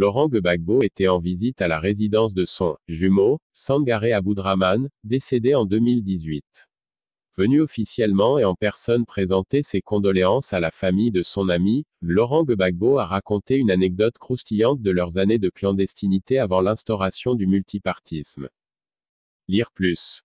Laurent Gbagbo était en visite à la résidence de son jumeau, Sangaré Aboudraman, décédé en 2018. Venu officiellement et en personne présenter ses condoléances à la famille de son ami, Laurent Gbagbo a raconté une anecdote croustillante de leurs années de clandestinité avant l'instauration du multipartisme. Lire plus.